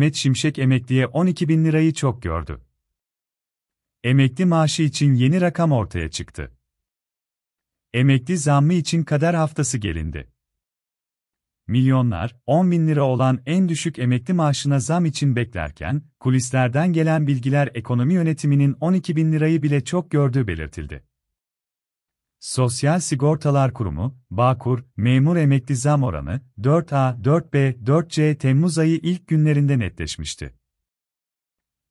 Mehmet Şimşek emekliye 12 bin lirayı çok gördü. Emekli maaşı için yeni rakam ortaya çıktı. Emekli zammı için kader haftası gelindi. Milyonlar, 10 bin lira olan en düşük emekli maaşına zam için beklerken, kulislerden gelen bilgiler ekonomi yönetiminin 12 bin lirayı bile çok gördüğü belirtildi. Sosyal Sigortalar Kurumu, Bağkur, memur emekli zam oranı 4A, 4B, 4C Temmuz ayı ilk günlerinde netleşmişti.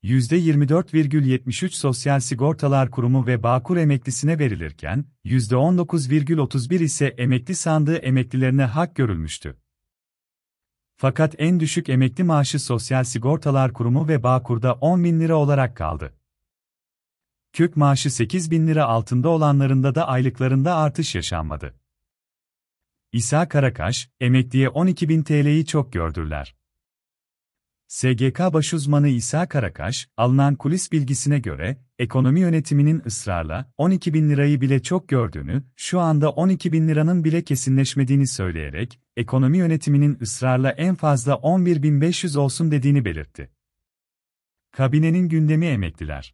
%24,73 Sosyal Sigortalar Kurumu ve Bağkur emeklisine verilirken, %19,31 ise emekli sandığı emeklilerine hak görülmüştü. Fakat en düşük emekli maaşı Sosyal Sigortalar Kurumu ve Bağkur'da 10 bin lira olarak kaldı kök maaşı 8 bin lira altında olanlarında da aylıklarında artış yaşanmadı. İsa Karakaş, emekliye 12 bin TL'yi çok gördürler. SGK uzmanı İsa Karakaş, alınan kulis bilgisine göre, ekonomi yönetiminin ısrarla 12 bin lirayı bile çok gördüğünü, şu anda 12 bin liranın bile kesinleşmediğini söyleyerek, ekonomi yönetiminin ısrarla en fazla 11.500 olsun dediğini belirtti. Kabinenin gündemi emekliler.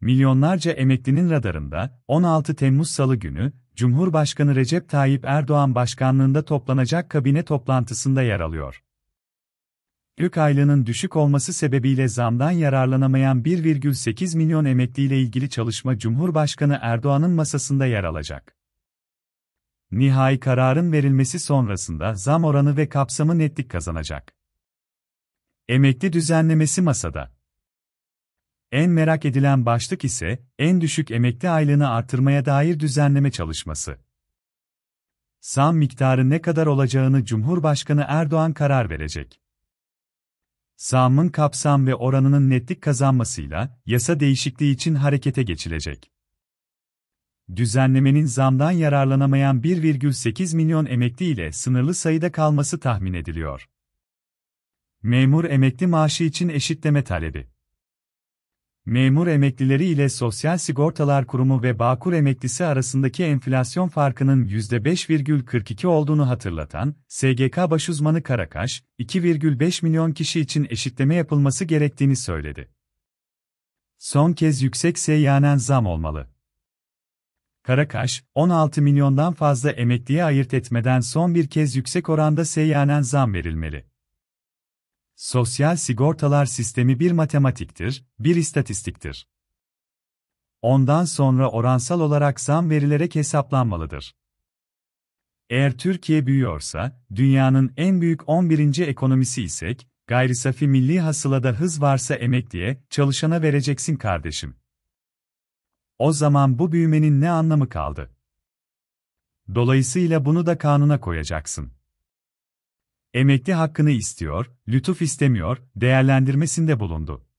Milyonlarca emeklinin radarında 16 Temmuz Salı günü Cumhurbaşkanı Recep Tayyip Erdoğan başkanlığında toplanacak kabine toplantısında yer alıyor. Yük aylığının düşük olması sebebiyle zamdan yararlanamayan 1,8 milyon emekliyle ilgili çalışma Cumhurbaşkanı Erdoğan'ın masasında yer alacak. Nihai kararın verilmesi sonrasında zam oranı ve kapsamı netlik kazanacak. Emekli düzenlemesi masada. En merak edilen başlık ise en düşük emekli aylığını artırmaya dair düzenleme çalışması. Sam miktarı ne kadar olacağını Cumhurbaşkanı Erdoğan karar verecek. Sam'ın kapsam ve oranının netlik kazanmasıyla yasa değişikliği için harekete geçilecek. Düzenlemenin zamdan yararlanamayan 1,8 milyon emekli ile sınırlı sayıda kalması tahmin ediliyor. Memur emekli maaşı için eşitleme talebi memur emeklileri ile Sosyal Sigortalar Kurumu ve Bağkur emeklisi arasındaki enflasyon farkının %5,42 olduğunu hatırlatan, SGK Başuzmanı Karakaş, 2,5 milyon kişi için eşitleme yapılması gerektiğini söyledi. Son kez yüksek seyyanen zam olmalı. Karakaş, 16 milyondan fazla emekliye ayırt etmeden son bir kez yüksek oranda seyyanen zam verilmeli. Sosyal sigortalar sistemi bir matematiktir, bir istatistiktir. Ondan sonra oransal olarak zam verilerek hesaplanmalıdır. Eğer Türkiye büyüyorsa, dünyanın en büyük 11. ekonomisi isek, gayrisafi milli hasılada hız varsa emekliye, çalışana vereceksin kardeşim. O zaman bu büyümenin ne anlamı kaldı? Dolayısıyla bunu da kanuna koyacaksın emekli hakkını istiyor, lütuf istemiyor, değerlendirmesinde bulundu.